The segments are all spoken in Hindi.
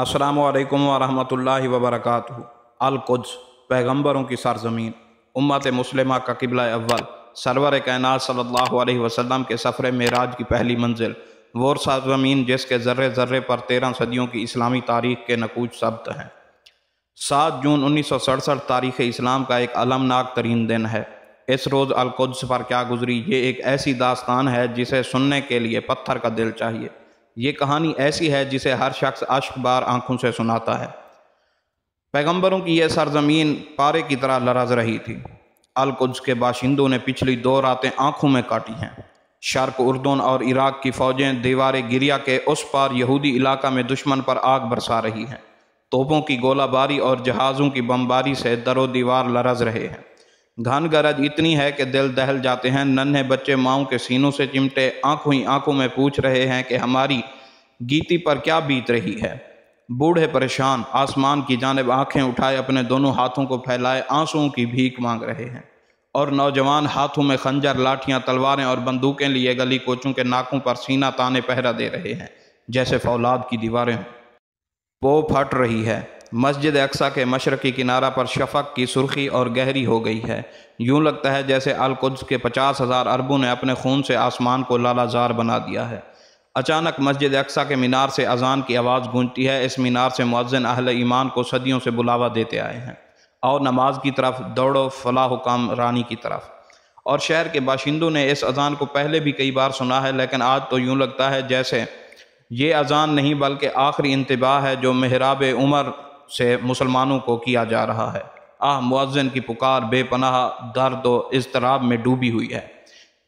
अस्सलाम वालेकुम वरहमतुल्लाहि वबरकातुहू अलकुज पैगंबरों की सरजमीन उम्मत मुस्लिमा का किबला अव्वल सरवर कायनात सल्लल्लाहु अलैहि वसल्लम के सफ़र मराज की पहली मंजिल वो सरजमीन जिसके ज़र्रे ज़र्रे पर तेरह सदियों की इस्लामी तारीख के नकूच सब्त हैं सात जून उन्नीस सौ सड़सठ तारीख़ इस्लाम का एक अलमनाक तरीन दिन है इस रोज़ अलकुद्स पर क्या गुजरी ये एक ऐसी दास्तान है जिसे सुनने के लिए पत्थर का दिल चाहिए ये कहानी ऐसी है जिसे हर शख्स अश्क बार आँखों से सुनाता है पैगंबरों की यह सरजमीन पारे की तरह लरज रही थी अलकुज के बाशिंदों ने पिछली दो रातें आँखों में काटी हैं शर्क उर्दन और इराक की फ़ौजें दीवार गिरिया के उस पार यहूदी इलाका में दुश्मन पर आग बरसा रही हैं तोपों की गोलाबारी और जहाज़ों की बमबारी से दरो दीवार लरज रहे हैं धन गरज इतनी है कि दिल दहल जाते हैं नन्हे बच्चे माओ के सीनों से चिमटे आंखों ही आंखों में पूछ रहे हैं कि हमारी गीती पर क्या बीत रही है बूढ़े परेशान आसमान की जानब आंखें उठाए अपने दोनों हाथों को फैलाए आंसुओं की भीख मांग रहे हैं और नौजवान हाथों में खंजर लाठियां तलवारें और बंदूकें लिए गली कोचों के नाकों पर सीना ताने पहरा दे रहे हैं जैसे फौलाद की दीवारें वो फट रही है मस्जिद अक्सा के मशरक़ी किनारा पर शफक की सुर्खी और गहरी हो गई है यूं लगता है जैसे अलकुद्स के पचास हज़ार अरबों ने अपने खून से आसमान को लालाजार बना दिया है अचानक मस्जिद अक्सा के मीनार से अजान की आवाज़ गूंजती है इस मीनार से मौजन अहल ईमान को सदियों से बुलावा देते आए हैं और नमाज की तरफ दौड़ो फलाह काम रानी की तरफ और शहर के बाशिंदों ने इस अजान को पहले भी कई बार सुना है लेकिन आज तो यूं लगता है जैसे ये अजान नहीं बल्कि आखिरी इंतबाह है जो महराब उमर से मुसलमानों को किया जा रहा है आह मुआजन की पुकार बेपनाह दर्द व में डूबी हुई है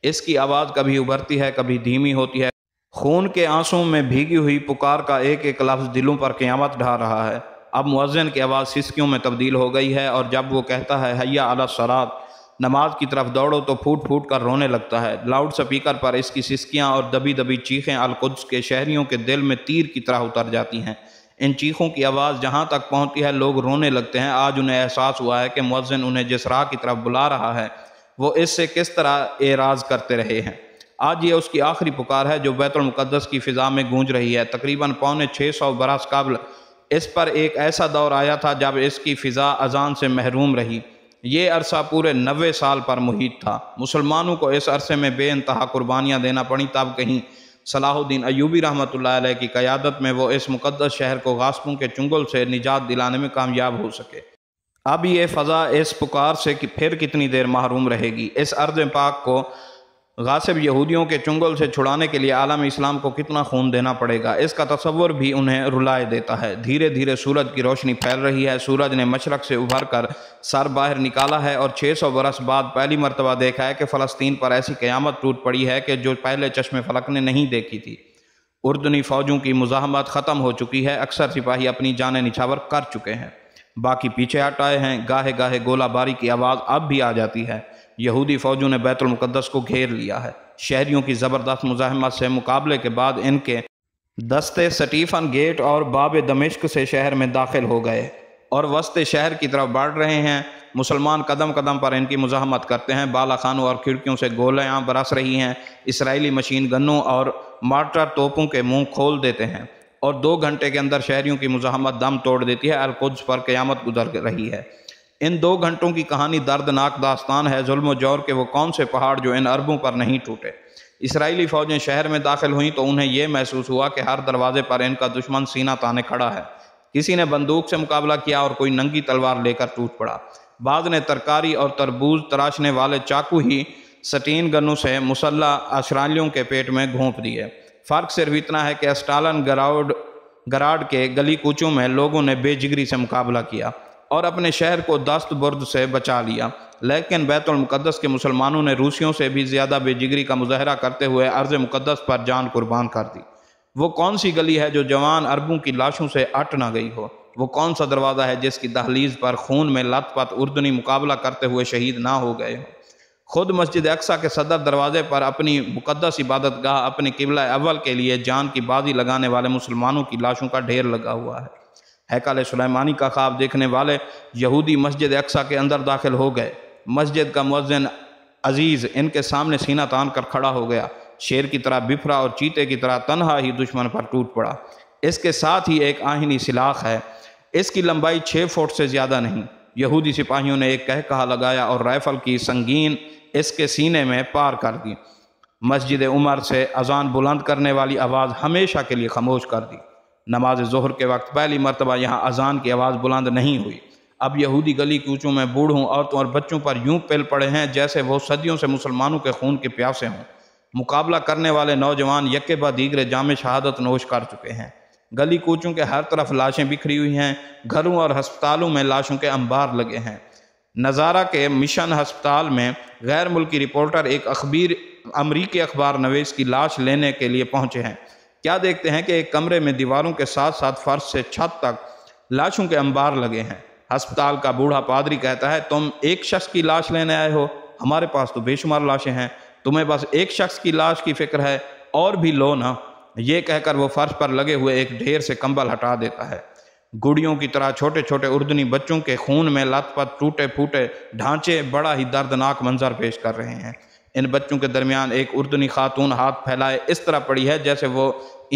इसकी आवाज़ कभी उभरती है कभी धीमी होती है खून के आंसू में भीगी हुई पुकार का एक एक लफ्ज़ दिलों पर क़्यामत ढा रहा है अब मुआजन की आवाज़ सिस्कियों में तब्दील हो गई है और जब वो कहता है हैया अला सरात नमाज की तरफ दौड़ो तो फूट फूट कर रोने लगता है लाउड स्पीकर पर इसकी सिसकियाँ और दबी दबी चीखें अलकुद्स के शहरीों के दिल में तीर की तरह उतर जाती हैं इन चीखों की आवाज़ जहाँ तक पहुँचती है लोग रोने लगते हैं आज उन्हें एहसास हुआ है कि मौज़िन उन्हें जिस राह की तरफ बुला रहा है वो इससे किस तरह एराज करते रहे हैं आज ये उसकी आखिरी पुकार है जो बैतुलमक़दस की फ़िज़ा में गूंज रही है तकरीबन पौने छः सौ बरस कबल इस पर एक ऐसा दौर आया था जब इसकी फ़िज़ा अजान से महरूम रही ये अरसा पूरे नबे साल पर मुहित था मुसलमानों को इस अरसे में बेानतहा कुर्बानियाँ देना पड़ी तब कहीं सलाहुद्दीन अयूबी रहमत की क़्यादत में वो इस मुक़दस शहर को गास्पों के चुंगल से निजात दिलाने में कामयाब हो सके अब ये फ़ज़ा इस पुकार से कि फिर कितनी देर महरूम रहेगी इस अर्ज पाक को गासिब यहूदियों के चुंगल से छुड़ाने के लिए आलम इस्लाम को कितना खून देना पड़ेगा इसका तस्वर भी उन्हें रुलाए देता है धीरे धीरे सूरज की रोशनी फैल रही है सूरज ने मशरक से उभर कर सर बाहर निकाला है और 600 सौ बरस बाद पहली मरतबा देखा है कि फ़लस्तीन पर ऐसी क़्यामत टूट पड़ी है कि जो पहले चश्मे फलक ने नहीं देखी थी उर्दनी फ़ौजों की मुजाहमत ख़त्म हो चुकी है अक्सर सिपाही अपनी जान निछावर कर चुके हैं बाकी पीछे हट आए हैं गाहे गाहे गोलाबारी की आवाज़ अब भी आ जाती है यहूदी फ़ौजों ने बैतुलमक़दस को घेर लिया है शहरीों की ज़बरदस्त मुजाहमत से मुकाबले के बाद इनके दस्ते सटीफ़न गेट और बाब दमिश्क से शहर में दाखिल हो गए और वस्ते शहर की तरफ बढ़ रहे हैं मुसलमान कदम कदम पर इनकी मुजाहमत करते हैं बाला खानों और खिड़कियों से गोलियाँ बरस रही हैं इसराइली मशीन गनों और मार्टर तोपों के मुंह खोल देते हैं और दो घंटे के अंदर शहरीों की मुजाहमत दम तोड़ देती है अलकुद्स पर क़्यामत गुजर रही है इन दो घंटों की कहानी दर्दनाक दास्तान है जुल्म जौर के वो कौन से पहाड़ जो इन अरबों पर नहीं टूटे इसराइली फ़ौजें शहर में दाखिल हुई तो उन्हें यह महसूस हुआ कि हर दरवाजे पर इनका दुश्मन सीना ताने खड़ा है किसी ने बंदूक से मुकाबला किया और कोई नंगी तलवार लेकर टूट पड़ा बाद ने तरकारी और तरबूज तराशने वाले चाकू ही सटीन गनों से मुसल्ला अश्रालियों के पेट में घोंप दिए फ़र्क सिर्फ इतना है कि अस्टालन गराउड गराड के गली कूचों में लोगों ने बेजिगरी से मुकाबला किया और अपने शहर को दस्त बुर्द से बचा लिया लेकिन बैतुलमक़दस के मुसलमानों ने रूसियों से भी ज़्यादा बेजिगरी का मुजाहरा करते हुए अर्ज़ मुक़दस पर जान कुर्बान कर दी वो कौन सी गली है जो जवान अरबों की लाशों से अट ना गई हो वो कौन सा दरवाज़ा है जिसकी दहलीज पर खून में लत पत उर्दनी मुकाबला करते हुए शहीद ना हो गए हों खुद मस्जिद अक्सा के सदर दरवाज़े पर अपनी मुकदस इबादत गाह अपने किबला अव्वल के लिए जान की बाजी लगाने वाले मुसलमानों की लाशों का ढेर लगा हुआ है हैकाल सुलेमानी का ख्वाब देखने वाले यहूदी मस्जिद अक्सा के अंदर दाखिल हो गए मस्जिद का मौज़न अजीज़ इनके सामने सीना तान कर खड़ा हो गया शेर की तरह बिफरा और चीते की तरह तनहा ही दुश्मन पर टूट पड़ा इसके साथ ही एक आहनी सिलाख है इसकी लंबाई छः फुट से ज़्यादा नहीं यहूदी सिपाहियों ने एक कह कहा लगाया और राइफल की संगीन इसके सीने में पार कर दी मस्जिद उमर से अजान बुलंद करने वाली आवाज़ हमेशा के लिए खामोश कर दी नमाज जहर के वक्त पहली मरतबा यहाँ अजान की आवाज़ बुलंद नहीं हुई अब यहूदी गली कूचों में बूढ़ों औरतों और बच्चों पर यूं पेल पड़े हैं जैसे वो सदियों से मुसलमानों के खून के प्यासे हों मुकाबला करने वाले नौजवान यक्के बाद दीगरे जाम शहादत नोश कर चुके हैं गली कूचों के हर तरफ लाशें बिखरी हुई हैं घरों और हस्पतालों में लाशों के अंबार लगे हैं नज़ारा के मिशन हस्पताल में गैर मुल्की रिपोर्टर एक अखबीर अमरीकी अखबार नवेश की लाश लेने के लिए पहुँचे हैं क्या देखते हैं कि एक कमरे में दीवारों के साथ साथ फर्श से छत तक लाशों के अंबार लगे हैं अस्पताल का बूढ़ा पादरी कहता है तुम एक शख्स की लाश लेने आए हो हमारे पास तो बेशुमार लाशें हैं तुम्हें बस एक शख्स की लाश की फिक्र है और भी लो ना ये कहकर वो फर्श पर लगे हुए एक ढेर से कंबल हटा देता है गुड़ियों की तरह छोटे छोटे उर्दनी बच्चों के खून में लथपथ टूटे फूटे ढांचे बड़ा ही दर्दनाक मंजर पेश कर रहे हैं इन बच्चों के दरमियान एक उर्दनी खातून हाथ फैलाए इस तरह पड़ी है जैसे वो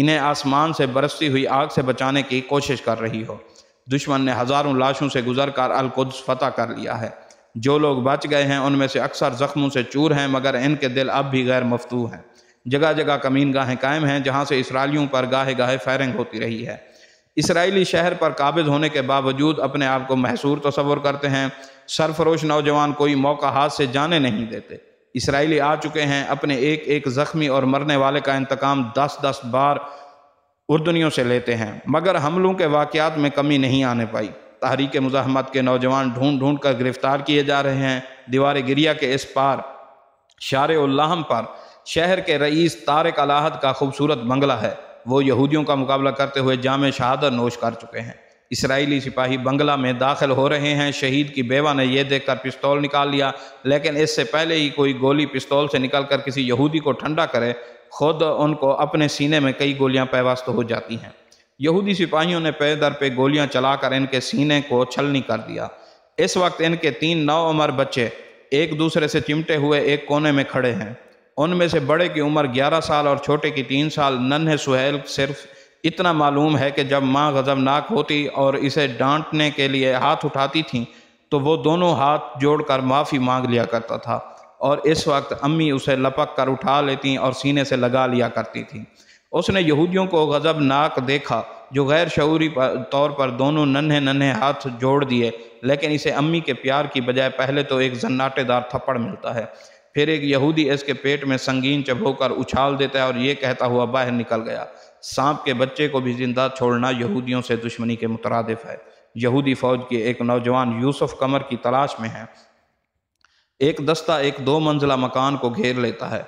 इन्हें आसमान से बरसती हुई आग से बचाने की कोशिश कर रही हो दुश्मन ने हज़ारों लाशों से गुजर कर अलकुद्स फतह कर लिया है जो लोग बच गए हैं उनमें से अक्सर ज़ख्मों से चूर हैं मगर इनके दिल अब भी गैर मफतू हैं जगह जगह कमीन गाहें कायम हैं जहाँ से इसराइलियों पर गाहे गाहे फायरिंग होती रही है इसराइली शहर पर काबिज होने के बावजूद अपने आप को महसूर तस्वर करते हैं सरफरोश नौजवान कोई मौका हाथ से जाने नहीं देते इसराइली आ चुके हैं अपने एक एक ज़ख्मी और मरने वाले का इंतकाम दस दस बार उर्दनियों से लेते हैं मगर हमलों के वाक़ात में कमी नहीं आने पाई तहरीक मज़ामत के नौजवान ढूंढ ढूंढ कर गिरफ्तार किए जा रहे हैं दीवार गिरिया के इस पार शार उल्लाहम पर शहर के रईस तारक अलाहद का खूबसूरत बंगला है वो यहूदियों का मुकाबला करते हुए जाम शहादत नोश कर चुके हैं इसराइली सिपाही बंगला में दाखिल हो रहे हैं शहीद की बेवा ने यह देखकर पिस्तौल निकाल लिया लेकिन इससे पहले ही कोई गोली पिस्तौल से निकलकर किसी यहूदी को ठंडा करे खुद उनको अपने सीने में कई गोलियां पैवास्त हो जाती हैं यहूदी सिपाहियों ने पे दर पे गोलियां चलाकर इनके सीने को छलनी कर दिया इस वक्त इनके तीन नौ उम्र बच्चे एक दूसरे से चिमटे हुए एक कोने में खड़े हैं उनमें से बड़े की उम्र ग्यारह साल और छोटे की तीन साल नन्हे सुहेल सिर्फ इतना मालूम है कि जब माँ गज़बनाक होती और इसे डांटने के लिए हाथ उठाती थी तो वो दोनों हाथ जोड़कर माफ़ी मांग लिया करता था और इस वक्त अम्मी उसे लपक कर उठा लेती और सीने से लगा लिया करती थी उसने यहूदियों को गज़बनाक देखा जो गैर शूरी तौर पर दोनों नन्हे नन्हे हाथ जोड़ दिए लेकिन इसे अम्मी के प्यार की बजाय पहले तो एक जन्नाटेदार थप्पड़ मिलता है फिर एक यहूदी इसके पेट में संगीन चबोकर उछाल देता है और ये कहता हुआ बाहर निकल गया सांप के बच्चे को भी जिंदा छोड़ना यहूदियों से दुश्मनी के मुतरदफ है यहूदी फौज के एक नौजवान यूसुफ कमर की तलाश में है एक दस्ता एक दो मंजिला मकान को घेर लेता है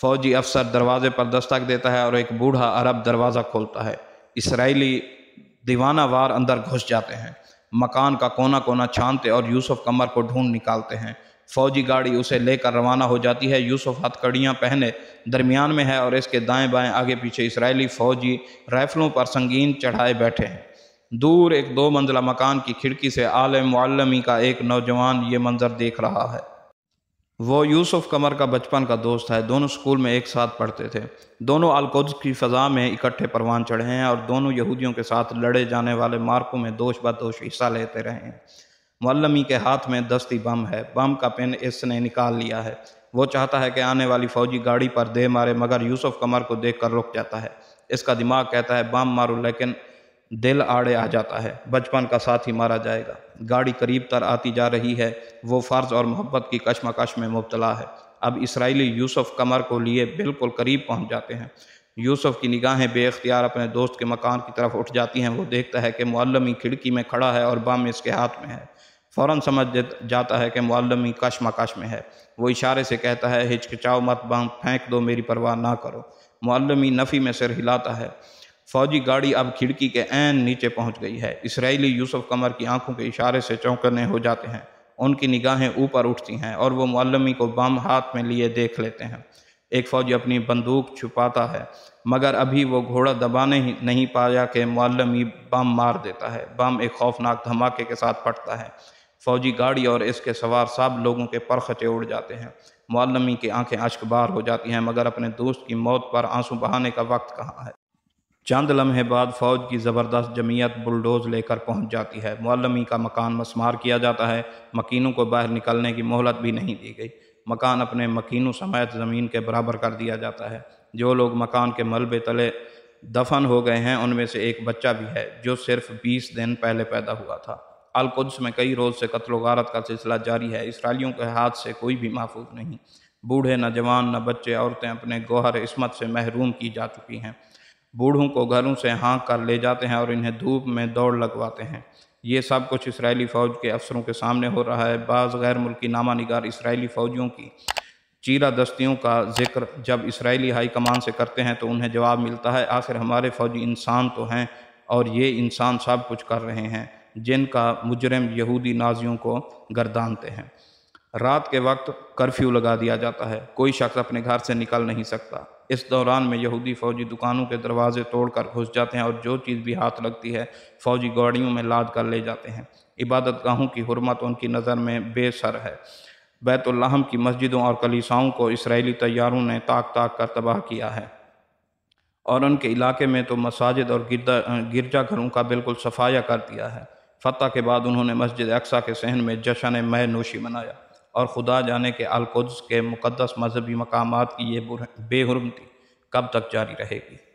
फौजी अफसर दरवाजे पर दस्तक देता है और एक बूढ़ा अरब दरवाज़ा खोलता है इसराइली दीवानावार अंदर घुस जाते हैं मकान का कोना कोना छानते और यूसुफ कमर को ढूंढ निकालते हैं फौजी गाड़ी उसे लेकर रवाना हो जाती है यूसुफ हथकड़ियाँ पहने दरमियान में है और इसके दाएं बाएं आगे पीछे इसराइली फौजी राइफलों पर संगीन चढ़ाए बैठे हैं दूर एक दो मंजिला मकान की खिड़की से आलम वालमी का एक नौजवान ये मंज़र देख रहा है वो यूसुफ कमर का बचपन का दोस्त है दोनों स्कूल में एक साथ पढ़ते थे दोनों अलकुद की फ़जा में इकट्ठे परवान चढ़े हैं और दोनों यहूदियों के साथ लड़े जाने वाले मार्कों में दोष बदोश हिस्सा लेते रहे हैं मौलमी के हाथ में दस्ती बम है बम का पिन इसने निकाल लिया है वो चाहता है कि आने वाली फौजी गाड़ी पर दे मारे मगर यूसुफ कमर को देख कर रुक जाता है इसका दिमाग कहता है बम मारो लेकिन दिल आड़े आ जाता है बचपन का साथ ही मारा जाएगा गाड़ी करीब तर आती जा रही है वो फ़र्ज़ और मोहब्बत की कशमकश में मुबतला है अब इसराइली यूसुफ कमर को लिए बिल्कुल करीब पहुंच जाते हैं यूसुफ की निगाहें बेख्तियार अपने दोस्त के मकान की तरफ उठ जाती हैं वो देखता है कि मौलमी खिड़की में खड़ा है और बम इसके हाथ में है फ़ौर समझ जाता है कि मुआलमी कशमकश में है वो इशारे से कहता है हिचकिचाओ मत बम फेंक दो मेरी परवाह ना करो मुआलमी नफ़ी में सिर हिलाता है फौजी गाड़ी अब खिड़की के एन नीचे पहुंच गई है इसराइली यूसुफ कमर की आंखों के इशारे से चौंकने हो जाते हैं उनकी निगाहें ऊपर उठती हैं और वो मालमी को बम हाथ में लिए देख लेते हैं एक फ़ौजी अपनी बंदूक छुपाता है मगर अभी वो घोड़ा दबाने ही नहीं पाया कि मालमी बम मार देता है बम एक खौफनाक धमाके के साथ फटता है फौजी गाड़ी और इसके सवार सब लोगों के परखचे उड़ जाते हैं मालमी की आंखें अश्कबार हो जाती हैं मगर अपने दोस्त की मौत पर आंसू बहाने का वक्त कहाँ है चंद लम्हे बाद फ़ौज की ज़बरदस्त जमीयत बुलडोज लेकर पहुंच जाती है मौलमी का मकान मसमार किया जाता है मकीनों को बाहर निकलने की मोहलत भी नहीं दी गई मकान अपने मकीनों समेत ज़मीन के बराबर कर दिया जाता है जो लोग मकान के मलबे तले दफन हो गए हैं उनमें से एक बच्चा भी है जो सिर्फ बीस दिन पहले पैदा हुआ था अलकुद्स में कई रोज़ से कत्ल गारत का सिलसिला जारी है इसराइलियों के हाथ से कोई भी महफूज नहीं बूढ़े न जवान न बच्चे औरतें अपने गौहर इसमत से महरूम की जा चुकी हैं बूढ़ों को घरों से हाँक कर ले जाते हैं और इन्हें धूप में दौड़ लगवाते हैं ये सब कुछ इसराइली फ़ौज के अफसरों के सामने हो रहा है बाज़ गैर मुल्की नामा निगार इसराइली फ़ौजियों की चीरा दस्तियों का जिक्र जब इसराइली हाई कमान से करते हैं तो उन्हें जवाब मिलता है आखिर हमारे फ़ौजी इंसान तो हैं और ये इंसान सब कुछ कर रहे हैं जिनका मुजरम यहूदी नाजियों को गर्दानते हैं रात के वक्त कर्फ्यू लगा दिया जाता है कोई शख्स अपने घर से निकल नहीं सकता इस दौरान में यहूदी फ़ौजी दुकानों के दरवाजे तोड़कर घुस जाते हैं और जो चीज़ भी हाथ लगती है फ़ौजी गाड़ियों में लाद कर ले जाते हैं इबादत गाहों की हरमत उनकी नज़र में बेसर है बैतुल्लाहम की मस्जिदों और कलीसाओं को इसराइली तैयारों ने ताक ताक कर तबाह किया है और उनके इलाके में तो मसाजिद और गिरजा गिरजाघरों का बिल्कुल सफाया कर दिया है फतह के बाद उन्होंने मस्जिद अक्सा के सहन में जशन मह नोशी मनाया और खुदा जाने के अलकुद्स के मुक़दस मजहबी मकाम की ये बेहरमती कब तक जारी रहेगी